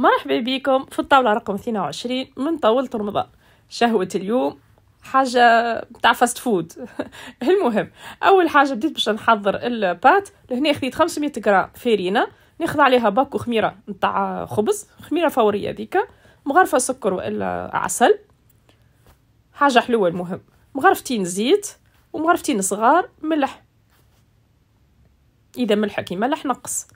مرحبا بكم في الطاولة رقم 22 من طاولة رمضان شهوة اليوم حاجة بتاع فاست فود المهم أول حاجة بديت باش نحضر البات لهنا خديت 500 غرام فرينة ناخذ عليها باكو خميرة نتاع خبز خميرة فورية ذيكا مغرفة سكر وإلا عسل حاجة حلوة المهم مغرفتين زيت ومغرفتين صغار ملح إذا ملحك ملح نقص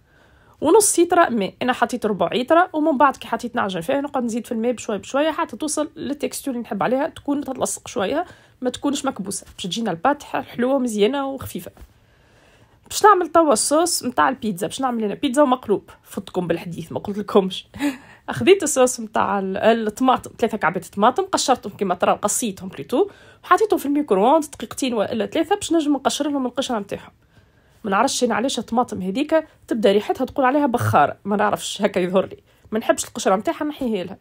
ونص سيترا ماء انا حطيت ربع لتر ومن بعد كي حطيت نعجن فيها نقعد نزيد في الماء بشويه بشويه حتى توصل للتكستور اللي نحب عليها تكون تتلصق شويه ما تكونش مكبوسه باش تجينا الباتحة حلوه مزيانه وخفيفه باش نعمل توا الصوص نتاع البيتزا باش نعمل انا بيتزا ومقلوب فتكم بالحديث ما قلت لكمش اخذت الصوص نتاع الطماطم ثلاثه كعبات طماطم قشرتهم كيما ترى قصيتهم بليتو وحطيتهم في الميكرووند دقيقتين ولا ثلاثه باش نجم نقشر لهم القشره نتاعهم ما نعرفش علاش الطماطم هذيك تبدا ريحتها تقول عليها بخار ما نعرفش هكا يظهر لي ما نحبش القشره نتاعها نحيها لها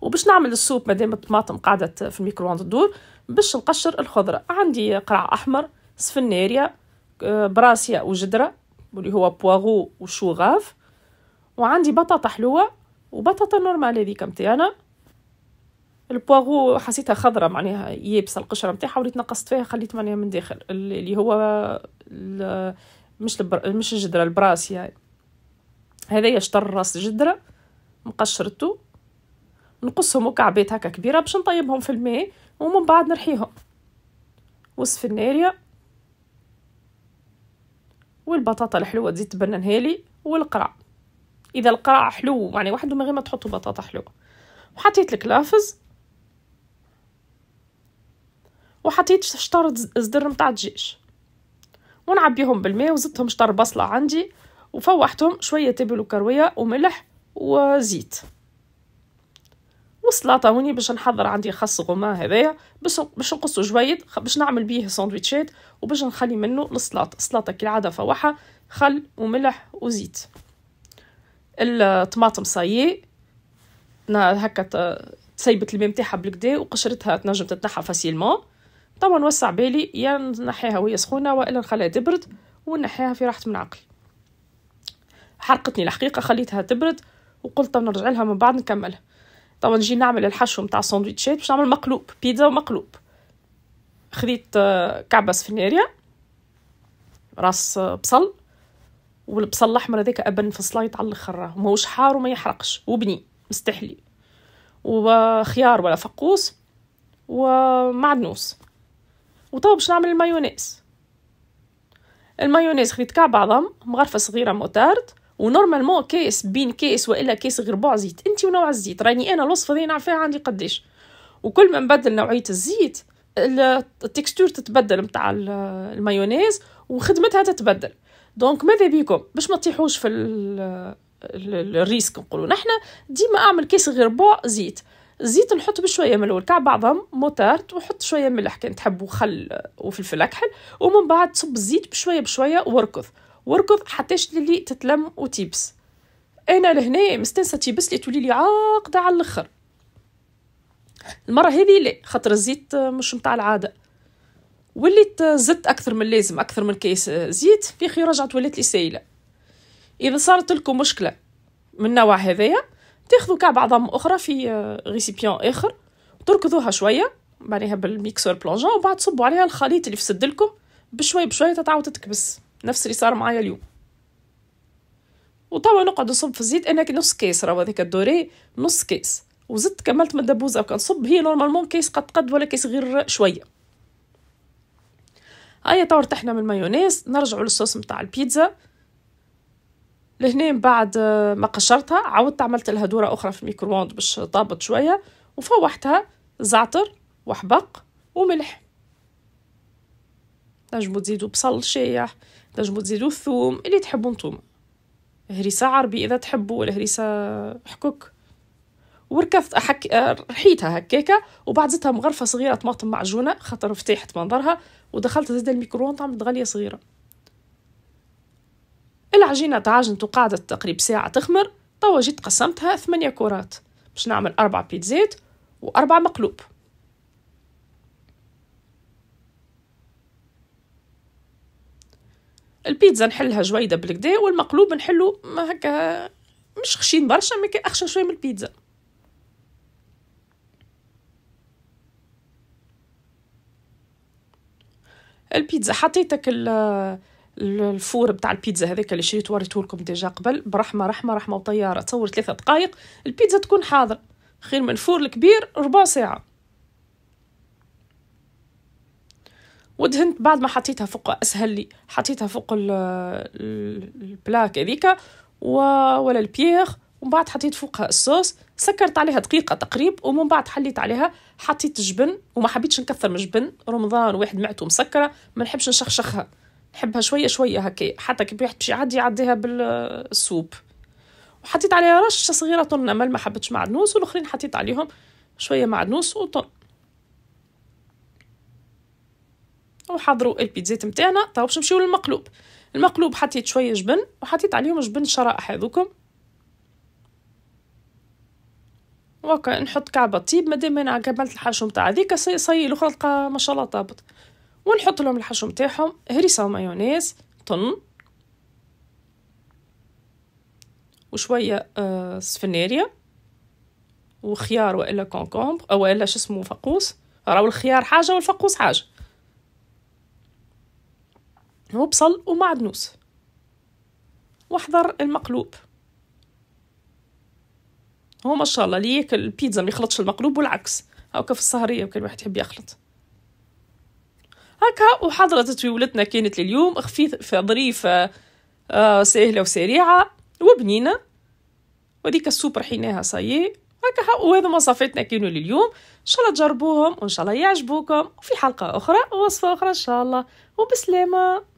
وباش نعمل السوب مادام الطماطم قعدت في الميكرووند تدور باش نقشر الخضره عندي قرع احمر سفناريا آه، براسيا وجدره واللي هو بواغو وشوغاف وعندي بطاطا حلوه وبطاطا نورمال هذيك متاعنا البواغو حسيتها خضرة معناها يابسة القشرة متاعها وليت نقصت فيها خليت معناها من داخل اللي هو مش البر... مش الجدرة البراس يعني هذايا شطر راس جدرة مقشرته نقصهم مكعبات هكا كبيرة باش نطيبهم في الماء ومن بعد نرحيهم وصف النارية والبطاطا الحلوة تزيد تبننها لي والقرع إذا القرع حلو يعني وحده من غير ما تحطوا بطاطا حلوة وحطيت الكلافز وحطيت شطر صدر متاع دجاج ونعبيهم بالماء وزدتهم شطر بصلة عندي وفوحتهم شوية تبل وكروية وملح وزيت والسلطه هوني باش نحضر عندي خس غما هذايا باش باش نقصو جويد باش نعمل بيه ساندويتشات وباش نخلي منه السلاطة السلطه كالعاده فوحها خل وملح وزيت الطماطم صايي هكا تسيبت الماء نتاعها بالكدا وقشرتها تنجم تتنحى فاسيلمون توا نوسع بالي يا نحيها وهي سخونه والا نخليها تبرد ونحيها في راحه من عقلي حرقتني الحقيقه خليتها تبرد وقلت نرجع لها من بعد نكملها طبعا نجي نعمل الحشو نتاع الساندويتشات باش نعمل مقلوب بيتزا ومقلوب خذيت آه، كعبه سفنيريا راس آه، بصل والبصل الاحمر هذاك ابن في السلايط على الاخر راهو ماهوش حار وما يحرقش وبني مستحلي وخيار ولا فقوس ومعدنوس وتو باش نعمل المايونيز المايونيز خديت كعب عظم مغرفه صغيره موتارد ونورمالمون كيس بين كيس والا كيس غربوع زيت انت ونوع الزيت راني انا الوصفه دي نعرفها عندي قداش وكل ما نبدل نوعيه الزيت التكستور تتبدل متاع المايونيز وخدمتها تتبدل دونك ماذا بيكم باش ما تطيحوش في الريسك نقولوا نحنا ديما اعمل كيس غربوع زيت زيت نحط بشويه من الوركع بعضهم موتارت وحط شويه ملح كان تحب وخل وفلفل اكحل ومن بعد تصب الزيت بشويه بشويه واركض واركض حتى تولي تتلم وتيبس انا لهنا مستنسه تيبس لي تولي لي عاقده على الاخر المره هذه لا خاطر الزيت مش متاع العاده وليت زدت اكثر من اللازم اكثر من كيس زيت في خي رجعت ولات لي سايله اذا صارت لكم مشكله من نوع هذايا تاخذوا كعب عظام اخرى في ريسيبيون آه، اخر تركضوها شويه معناها بالميكسور بلونجون وبعد تصبوا عليها الخليط اللي فسد لكم بشوي بشوي تتعاود تتكبس نفس اللي صار معايا اليوم وتوا نقعد نصب في الزيت انا نص كيس راهو هذيك الدوري نص كيس وزدت كملت من الدبوزه وكنصب نصب هي نورمالمون كيس قد قد ولا كيس غير شويه هيا توا ارتحنا من المايونيز نرجعوا للصوص نتاع البيتزا لهنا بعد آه، ما قشرتها عاودت عملت لها دوره اخرى في الميكرووند باش طابت شويه وفوحتها زعتر وحبق وملح تنجمو تزيدو بصل شايح تنجمو تزيدو الثوم اللي تحبو نتوما هريسة عربي إذا تحبو ولا هريسة حكوك وركضت أحك... آه، رحيتها هكاكا وبعد زدتها مغرفة صغيرة طماطم معجونة خاطر فتحت منظرها ودخلت زيد الميكروون عملت غالية صغيرة العجينة تعجنت وقعدت تقريب ساعة تخمر توا جيت قسمتها ثمانية كرات باش نعمل أربع بيتزات وأربع مقلوب البيتزا نحلها جويدة بالكدا والمقلوب نحلو ما هكا مش خشين برشا ما أخشن شوية من البيتزا البيتزا حطيتك ال الفور بتاع البيتزا هذاك اللي شريت وريته لكم ديجا قبل برحمه رحمه رحمه وطياره تصور ثلاثة دقائق البيتزا تكون حاضر خير من الفور الكبير ربع ساعه ودهنت بعد ما حطيتها فوق اسهل لي حطيتها فوق البلاك هذيك ولا البيغ ومن بعد حطيت فوقها الصوص سكرت عليها دقيقة تقريب ومن بعد حليت عليها حطيت جبن وما حبيتش نكثر من جبن رمضان واحد معتو مسكرة ما نحبش نشخشخها نحبها شويه شويه هكا حتى كي الواحد باش عادي يعديها بالسوب وحطيت عليها رشه صغيره طن امل ما حبتش معدنوس والاخرين حطيت عليهم شويه معدنوس وطن وحضروا البيتزا نتاعنا طيب باش نمشيو للمقلوب المقلوب حطيت شويه جبن وحطيت عليهم جبن شرائح هذوكم وكا نحط كعبه طيب مادام انا كملت الحشو نتاع هذيك صي صي الاخرى تلقى ما شاء الله طابت ونحط لهم الحشو نتاعهم هريسة ومايونيز طن وشوية آه سفناريا وخيار والا كونكومب او الا شو اسمه فقوس راهو الخيار حاجه والفقوس حاجه وبصل ومعدنوس واحضر المقلوب هو ما شاء الله اللي ياكل البيتزا ما يخلطش المقلوب والعكس هاكا في السهريه وكل واحد يحب يخلط هكا وحضرة تطويولتنا كانت لليوم خفيفة ظريفة آه،, آه سهلة وسريعة وبنينة وديك السوبر حيناها صايي هكا وهذا وصفاتنا كانوا لليوم ان شاء الله تجربوهم وان شاء الله يعجبوكم وفي حلقة اخرى وصفة اخرى ان شاء الله وبسلامة